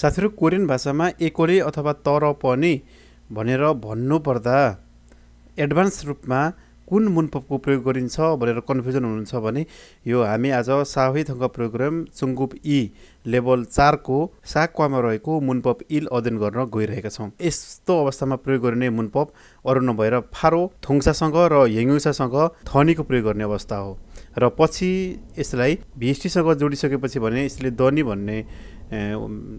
साथीहरू कोरियन भाषामा एकोले अथवा तर पनि भनेर भन्नुपर्दा एडभान्स रूपमा कुन मुनपको प्रयोग गरिन्छ भनेर कन्फ्युजन हुनुहुन्छ भने यो हामी आज साहै थङ्क प्रोग्राम चुङ्गुप ई लेभल चारको साक्वामा रहेको मुनपप इल अध्ययन गर्न गइरहेका छौँ यस्तो अवस्थामा प्रयोग गरिने मुनपप अरू नभएर फारो थुङ्सासँग र हेङ्गुसासँग थनीको प्रयोग गर्ने अवस्था हो र पछि यसलाई भिएसटीसँग जोडिसकेपछि भने यसले दनी भन्ने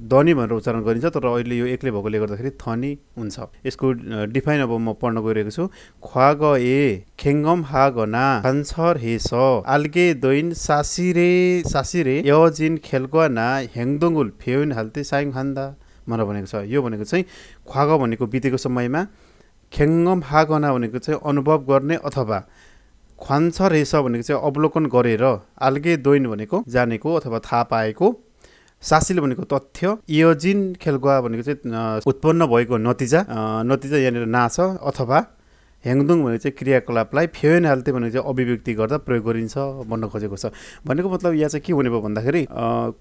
दनी भनेर उच्चारण गरिन्छ तर अहिले यो एक्लै भएकोले गर्दाखेरि थनी हुन्छ यसको डिफाइन अब म पढ्न गइरहेको छु ख्वाग ए खेङ्गम हा गना खान्छर हे स आल्गे दैन सासिरे सासिरे यजिन खेलगवा ना हेङदुङ्गुल फेउन हाल्ते साइङ हान्दा भनेर भनेको छ यो भनेको चाहिँ ख्वाग भनेको बितेको समयमा खेङ्गम हा गना भनेको चाहिँ अनुभव गर्ने अथवा ख्वान्छ रहेछ भनेको चाहिँ अवलोकन गरेर आल्गे दोइन भनेको जानेको अथवा थाहा पाएको सासिल भनेको तथ्य इयोजिन खेलगुवा भनेको चाहिँ उत्पन्न भएको नतिजा नतिजा यहाँनिर नाच अथवा हेङदुङ भनेको चाहिँ क्रियाकलापलाई फेवेन हाल्थ्यो भनेको चाहिँ अभिव्यक्ति गर्दा प्रयोग गरिन्छ भन्न खोजेको छ भनेको मतलब यहाँ चाहिँ के हुने भयो भन्दाखेरि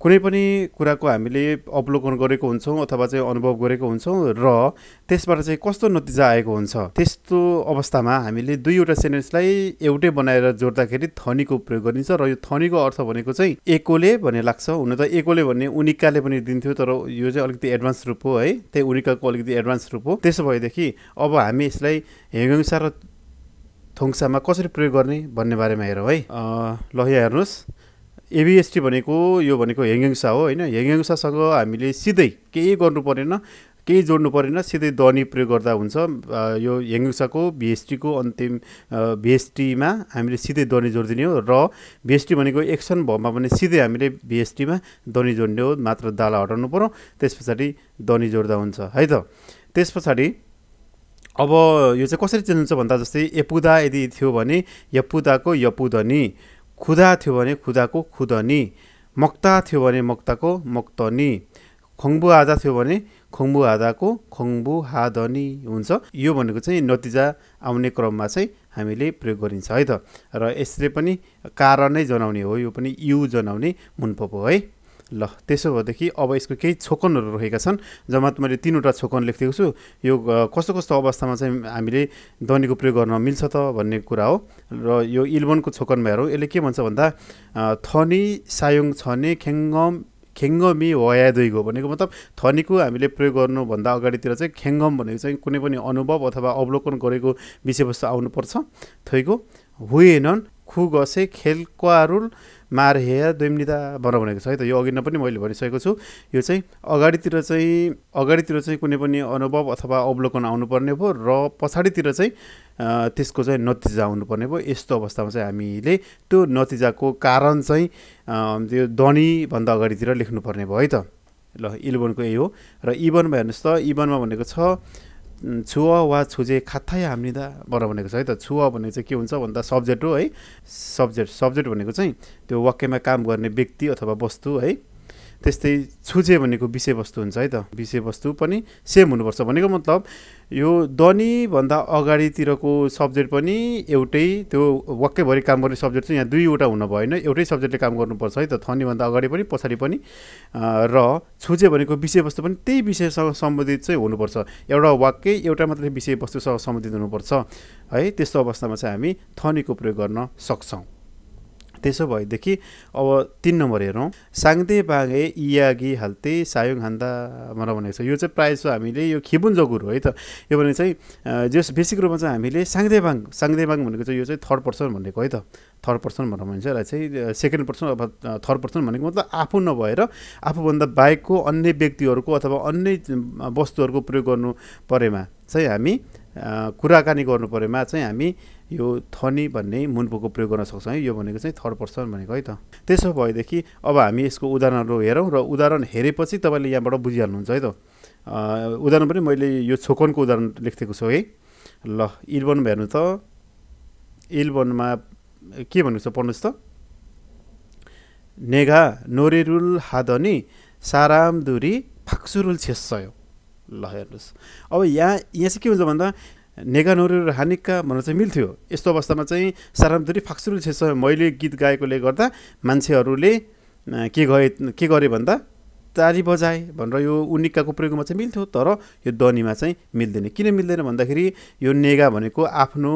कुनै पनि कुराको हामीले अवलोकन गरेको हुन्छौँ अथवा चाहिँ अनुभव गरेको हुन्छौँ र त्यसबाट चाहिँ कस्तो नतिजा आएको हुन्छ त्यस्तो अवस्थामा हामीले दुईवटा सेन्टेन्सलाई एउटै बनाएर जोड्दाखेरि थनीको प्रयोग गरिन्छ र यो थनीको अर्थ भनेको चाहिँ एकोले भन्ने लाग्छ हुन त एकोले भन्ने उनिकाले पनि दिन्थ्यो तर यो चाहिँ अलिकति एडभान्स रूप हो है त्यही उनिकाको अलिकति एडभान्स रूप हो त्यसो भएदेखि अब हामी यसलाई हेङ थुङ्सा र कसरी प्रयोग गर्ने भन्ने बारेमा हेरौँ है ल यहाँ हेर्नुहोस् एबिएसटी भनेको यो भनेको हेङ्गिङसा हो होइन हेङ्गिङसासँग हामीले सिधै केही गर्नु परेन केही जोड्नु परेन सिधै दनी प्रयोग गर्दा हुन्छ यो हेङ्गुसाको भिएसटीको अन्तिम भिएसटीमा हामीले सिधै दनी जोडिदिने हो र भिएसटी भनेको एक्सन भएमा पनि सिधै हामीले भिएसटीमा दनी जोड्ने हो मात्र दाला हटाउनु पऱ्यो त्यस पछाडि दनी जोड्दा हुन्छ है त त्यस पछाडि अब यो चाहिँ कसरी चिन्नुहुन्छ भन्दा जस्तै यपुदा यदि थियो भने यपुदाको यपुदनी खुदा थियो भने खुदाको खुदनी मक्ता थियो भने मक्ताको मक्तनी खङ्बु आधा थियो भने खङ्बु आधाको खङ्बु हादनी हुन्छ यो भनेको चाहिँ नतिजा आउने क्रममा चाहिँ हामीले प्रयोग गरिन्छ है त र यसले पनि कारणै जनाउने हो यो पनि यु जनाउने मुनपो है ल त्यसो भएदेखि अब यसको केही छोकनहरू रहेका छन् जम्मा मैले तिनवटा छोकन लेखिदिएको छु यो कस्तो कस्तो अवस्थामा चाहिँ हामीले ध्वनिको प्रयोग गर्न मिल्छ त भन्ने कुरा हो र यो इल्बनको छोकनमा हेरौँ यसले के भन्छ भन्दा थनी सायोङ छने खेङ्गम खेङ्गमी वयादैगो भनेको मतलब थनीको हामीले प्रयोग गर्नुभन्दा अगाडितिर चाहिँ खेङ्गम भनेको चाहिँ कुनै पनि अनुभव अथवा अवलोकन गरेको विषयवस्तु आउनुपर्छ थैको हुएनन् खु गसे खेलक्वारुल मार हे द्विम्निता बनाउनेको छ है त यो अघि पनि मैले भनिसकेको छु यो चाहिँ अगाडितिर चाहिँ अगाडितिर चाहिँ कुनै पनि अनुभव अथवा अवलोकन आउनुपर्ने भयो र पछाडितिर चाहिँ त्यसको चाहिँ नतिजा आउनुपर्ने भयो यस्तो अवस्थामा चाहिँ हामीले त्यो नतिजाको कारण चाहिँ त्यो ध्वनिभन्दा अगाडितिर लेख्नुपर्ने भयो है त ल इलेभेनको यही हो र इभनमा हेर्नुहोस् त इभनमा भनेको छ छुअ वा छुजे हामी हाम्दा बर भनेको छ है त छुअ भनेको चाहिँ के हुन्छ भन्दा सब्जेक्ट हो है सब्जेक्ट सब्जेक्ट भनेको चाहिँ त्यो वाक्यमा काम गर्ने व्यक्ति अथवा वस्तु है त्यस्तै छुजे भनेको विषयवस्तु हुन्छ है त विषयवस्तु पनि सेम हुनुपर्छ भनेको मतलब यो दनीभन्दा अगाडितिरको सब्जेक्ट पनि एउटै त्यो वाक्कैभरि काम गर्ने सब्जेक्ट चाहिँ यहाँ दुईवटा हुन भएन एउटै सब्जेक्टले काम गर्नुपर्छ है त थनीभन्दा अगाडि पनि पछाडि पनि र छुजे भनेको विषयवस्तु पनि त्यही विषयसँग सम्बन्धित चाहिँ हुनुपर्छ एउटा वाक्य एउटा मात्रै विषयवस्तुसँग सम्बन्धित हुनुपर्छ है त्यस्तो अवस्थामा चाहिँ हामी थनीको प्रयोग गर्न सक्छौँ त्यसो भएदेखि अब तिन नम्बर हेरौँ साङ्दे बाँगे इयागी हाल्ते सायुङ हान्दा भनेर भनेको छ यो चाहिँ प्रायः जस्तो हामीले यो खिबुन जगुर हो है त यो भने चाहिँ जस बेसिक रूपमा चाहिँ हामीले साङ्दे साङ्देबाङ भनेको चाहिँ यो चाहिँ थर्ड पर्सन भनेको है त थर्ड पर्सन भनेर भनिन्छ यसलाई चाहिँ सेकेन्ड पर्सन अथवा थर्ड पर्सन भनेको मतलब आफू नभएर आफूभन्दा बाहेकको अन्य व्यक्तिहरूको अथवा अन्य वस्तुहरूको प्रयोग गर्नु परेमा चाहिँ हामी कुराकानी गर्नु परेमा चाहिँ हामी यो थनी भन्ने मुन्पोको प्रयोग गर्न सक्छौँ है यो भनेको चाहिँ थर्ड पर्सन भनेको है त त्यसो भएदेखि अब हामी यसको उदाहरणहरू हेरौँ र उदाहरण हेरेपछि तपाईँले यहाँबाट बुझिहाल्नुहुन्छ है त उदाहरण पनि मैले यो छोकनको उदाहरण लेखिदिएको छु है ल इलबन हेर्नु त इलबनमा के भन्नु छ पढ्नुहोस् त नेघा नोरेरुल हादनी दुरी फाक्सुरुल छेस्सयो ल हेर्नुहोस् अब यहाँ यहाँ चाहिँ के हुन्छ भन्दा नेगा र हानिक्का भन्न चाहिँ मिल्थ्यो यस्तो अवस्थामा चाहिँ सारामधुरी फाक्सुरु छेस मैले गीत गाएकोले गर्दा मान्छेहरूले के गए के गरे भन्दा तारी बजाए भनेर यो उनिक्काको प्रयोगमा चाहिँ मिल्थ्यो तर यो दनीमा चाहिँ मिल्दैन किन मिल्दैन भन्दाखेरि यो नेगा भनेको आफ्नो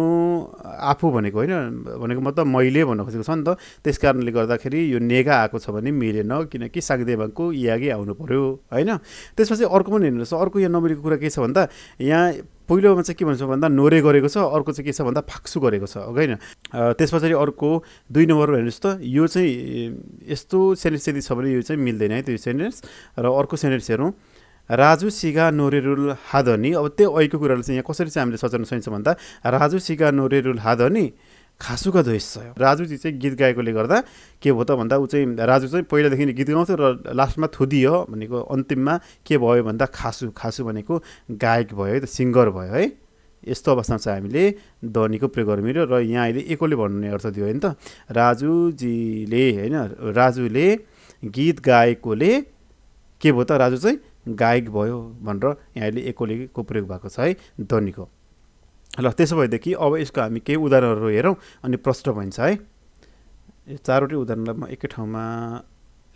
आफू भनेको होइन भनेको मतलब मैले भन्न खोजेको छ नि त त्यस कारणले गर्दाखेरि यो नेगा आएको छ भने मिलेन किनकि सागदेवाको यागे आउनु पऱ्यो होइन त्यसपछि अर्को पनि हेर्नुहोस् अर्को यहाँ नमिलेको कुरा के छ भन्दा यहाँ पहिलोमा चाहिँ के भन्छ भन्दा नोरे गरेको छ अर्को चाहिँ के छ भन्दा फाक्सु गरेको छ होइन त्यस पछाडि अर्को दुई नम्बर हेर्नुहोस् त यो चाहिँ यस्तो सेन्टेन्स यदि छ भने यो चाहिँ मिल्दैन है त्यो सेन्टेन्स र अर्को सेन्टेन्स हेरौँ राजु सिगा नोरेरुल हादनी अब त्यो ऐको कुरालाई चाहिँ यहाँ कसरी चाहिँ हामीले सजाउन सकिन्छ भन्दा राजु सिगा नोरेरुल हादनी खासुका द्वेष छ जी चाहिँ गीत गाएकोले गर्दा के भयो त भन्दा ऊ चाहिँ राजु चाहिँ पहिलादेखि गीत गाउँथ्यो र लास्टमा थुदियो भनेको अन्तिममा के भयो भन्दा खासु खासु भनेको गायक भयो है त सिङ्गर भयो है यस्तो अवस्थामा चाहिँ हामीले ध्वनिको प्रयोग गर्नु मिल्यो र यहाँ अहिले एकोले भन्ने अर्थ दियो होइन त राजुजीले होइन राजुले गीत गाएकोले के भयो त राजु चाहिँ गायक भयो भनेर यहाँ अहिले एकोलेको प्रयोग भएको छ है ध्वनिको ल त्यसो भएदेखि अब यसको हामी केही उदाहरणहरू हेरौँ अनि प्रष्ट भइन्छ है यो चारवटै उदाहरणलाई म एकै ठाउँमा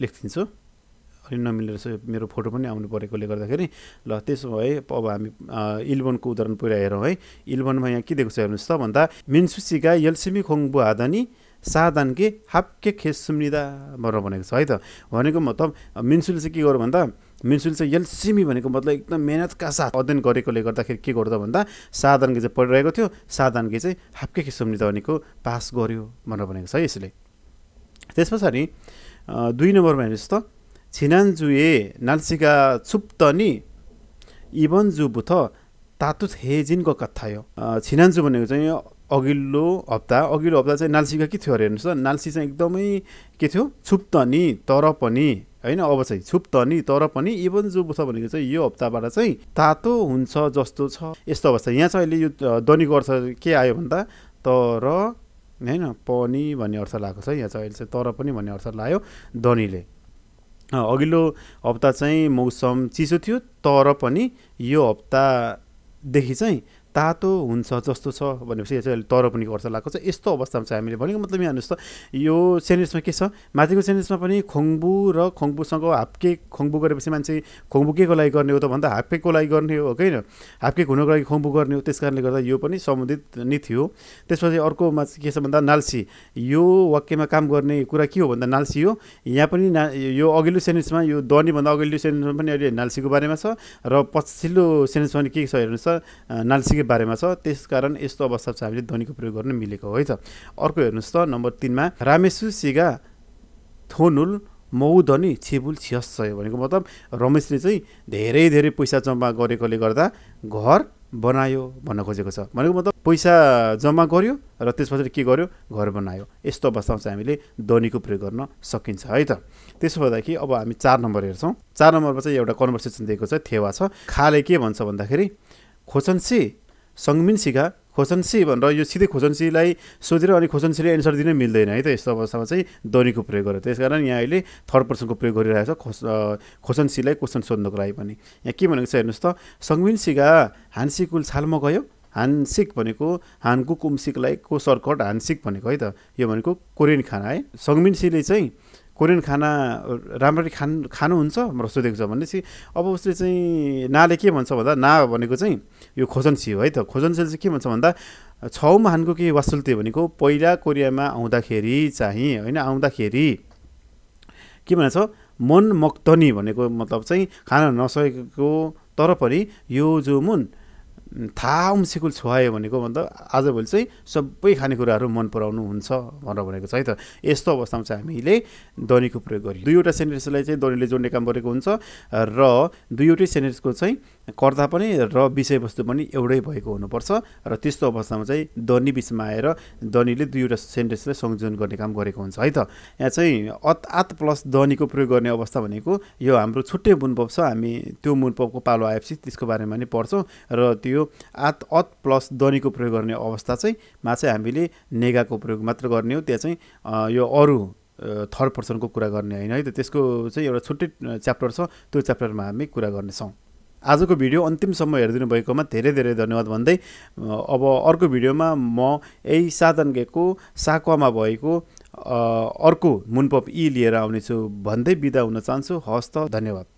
लेखिदिन्छु अलिक नमिलेर मेरो फोटो पनि आउनु परेकोले गर्दाखेरि ल त्यसो भए अब हामी इलबनको उदाहरण पुरा हेरौँ है इलबनमा यहाँ के दिएको छ हेर्नुहोस् त भन्दा मिन्सुसिका यल्सिमी खोङबु हादानी सादानके हाप्के खेस सुम्निदा भनेर भनेको छ है त भनेको मतलब मिन्सुले चाहिँ के गर्यो भन्दा मिन्सुल चाहिँ सिमी भनेको मतलब एकदम मेहनतका साथ अध्ययन गरेकोले गर्दाखेरि के गर्दा भन्दा साधारणले चाहिँ पढिरहेको थियो साधारणले चाहिँ हाप्के किसिमले निधनीको पास गर्यो भनेर भनेको छ यसले त्यस पछाडि दुई नम्बरमा हेर्नुहोस् त छिनान्जुए नाल्सिका छुप्त नि जु बुथ तातुत हेजिनको यो छिनान्जु भनेको चाहिँ अघिल्लो हप्ता अघिल्लो हप्ता चाहिँ नाल्सीका के थियो अरे हेर्नुहोस् त नाल्सी चाहिँ एकदमै के थियो छुप्त नि तर पनि होइन अब चाहिँ छुप्त नि तर पनि इभन जो छ भनेको चाहिँ यो हप्ताबाट चाहिँ तातो हुन्छ जस्तो छ यस्तो अवस्था यहाँ चाहिँ अहिले यो दैनिक अर्थ के आयो भन्दा तर होइन पनि भन्ने अर्थ लगाएको छ यहाँ चाहिँ अहिले चाहिँ तर पनि भन्ने अर्थ लायो धनीले अघिल्लो हप्ता चाहिँ मौसम चिसो थियो तर पनि यो हप्तादेखि चाहिँ तातो हुन्छ जस्तो छ भनेपछि चाहिँ तर पनि गर्छ लाग्छ यस्तो अवस्थामा चाहिँ हामीले भनेको मतलब यहाँ हेर्नुहोस् त यो सेन्टेन्समा के छ माथिको सेन्टेन्समा पनि खोङ्बु र खोङ्बुसँग हाप्के खोङ्बु गरेपछि मान्छे खोङ्बु लागि गर्ने हो त भन्दा हाप्केको लागि गर्ने हो होइन हाप्केक हुनुको लागि खोङ्बु गर्ने हो त्यस कारणले गर्दा यो पनि सम्बन्धित नीति हो त्यसपछि अर्कोमा के छ भन्दा नाल्सी यो वाक्यमा काम गर्ने कुरा के हो भन्दा नाल्सी हो यहाँ पनि ना यो अघिल्लो सेन्टेन्समा यो दनीभन्दा अघिल्लो सेन्टेन्समा पनि अहिले नाल्सीको बारेमा छ र पछिल्लो सेन्टेन्समा पनि के छ हेर्नुहोस् त नाल्सी धोनीको बारेमा छ त्यस कारण यस्तो अवस्था चाहिँ हामीले ध्वनिको प्रयोग गर्न मिलेको है त अर्को हेर्नुहोस् त नम्बर तिनमा रामेशु सिगा थोनुल मौ धनी छिबुल सय भनेको मतलब रमेशले चाहिँ धेरै धेरै पैसा जम्मा गरेकोले गर्दा घर बनायो भन्न खोजेको छ भनेको मतलब पैसा जम्मा गर्यो र त्यस पछाडि के गर्यो घर बनायो यस्तो अवस्थामा चाहिँ हामीले ध्वनिको प्रयोग गर्न सकिन्छ है त त्यसो भएदेखि अब हामी चार नम्बर हेर्छौँ चार नम्बरमा चाहिँ एउटा कन्भर्सेसन दिएको छ थेवा छ खाले के भन्छ भन्दाखेरि खोचन्सी सङमिनसीका खोसन्सी भनेर यो सिधै खोसन्सीलाई सोधेर अनि खोसन्सीले एन्सर दिनै मिल्दैन है त यस्तो अवस्थामा चाहिँ दोरीको प्रयोग गरेर त्यस कारण यहाँ अहिले थर्ड पर्सनको प्रयोग गरिरहेको छ खोस खोसन्सीलाई क्वेसन सोध्नको लागि पनि यहाँ के भनेको छ हेर्नुहोस् त हान्सी कुल छालमा गयो हान्सिक भनेको हानकु कुम्सिकलाई को सर्कट हान्सिक भनेको है त यो भनेको कोरियन खाना है सङ्मिनसीले चाहिँ कोरियन खाना राम्ररी खान खानुहुन्छ भनेर सोधेको छ भनेपछि अब उसले चाहिँ नाले के भन्छ भन्दा ना भनेको चाहिँ यो खोजनसी हो है त खोजनसिल चाहिँ के भन्छ भन्दा छौ महानको के वासुल्ते भनेको पहिला कोरियामा आउँदाखेरि चाहिँ होइन आउँदाखेरि के भन्छ मन मक्तनी भनेको मतलब चाहिँ खान नसकेको तर पनि यो जो मुन थाहा उम्सिकुल छुवायो भनेको भन्दा आजभोलि चाहिँ सबै खानेकुराहरू मन पराउनु हुन्छ भनेर भनेको छ है त यस्तो अवस्थामा चाहिँ हामीले ध्वनिको प्रयोग गर्यौँ दुईवटा सेन्टेन्सलाई चाहिँ ध्वनिले जोड्ने काम गरेको हुन्छ र दुईवटै सेन्टेन्सको चाहिँ कर्ता पनि र विषयवस्तु पनि एउटै भएको हुनुपर्छ र त्यस्तो अवस्थामा चाहिँ ध्वनि बिचमा आएर ध्वनिले दुईवटा सेन्टेन्सलाई संयोजन गर्ने काम गरेको हुन्छ है त यहाँ चाहिँ अत आत प्लस ध्वनिको प्रयोग गर्ने अवस्था भनेको यो हाम्रो छुट्टै मुनपप छ हामी त्यो मुनपपको पालो आएपछि त्यसको बारेमा नि पढ्छौँ र त्यो यो आत अत प्लस दनीको प्रयोग गर्ने अवस्था चाहिँ मा चाहिँ हामीले नेगाको प्रयोग मात्र गर्ने हो त्यहाँ चाहिँ यो अरू थर्ड पर्सनको कुरा गर्ने होइन है त त्यसको चाहिँ एउटा छुट्टै च्याप्टर छ त्यो च्याप्टरमा हामी कुरा गर्नेछौँ आजको भिडियो अन्तिमसम्म हेरिदिनु भएकोमा धेरै धेरै धन्यवाद भन्दै अब अर्को भिडियोमा म यही गएको साक्वामा भएको अर्को मुनपप यी लिएर आउनेछु भन्दै बिदा हुन चाहन्छु हस्त धन्यवाद